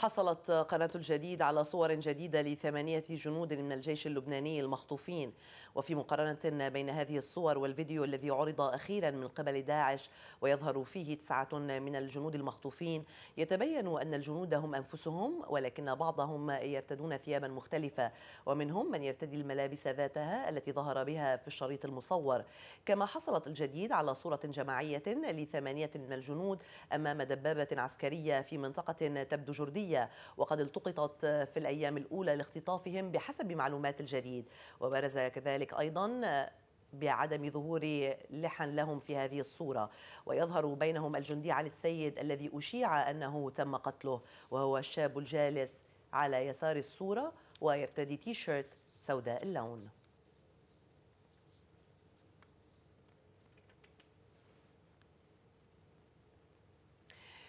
حصلت قناة الجديد على صور جديدة لثمانية جنود من الجيش اللبناني المخطوفين وفي مقارنة بين هذه الصور والفيديو الذي عرض أخيرا من قبل داعش ويظهر فيه تسعة من الجنود المخطوفين يتبين أن الجنود هم أنفسهم ولكن بعضهم يرتدون ثيابا مختلفة ومنهم من يرتدي الملابس ذاتها التي ظهر بها في الشريط المصور كما حصلت الجديد على صورة جماعية لثمانية من الجنود أمام دبابة عسكرية في منطقة تبدو جردية الجنسية وقد التقطت في الأيام الأولى لاختطافهم بحسب معلومات الجديد وبرز كذلك أيضا بعدم ظهور لحن لهم في هذه الصورة ويظهر بينهم الجندي علي السيد الذي أشيع أنه تم قتله وهو الشاب الجالس على يسار الصورة ويرتدي تيشيرت سوداء اللون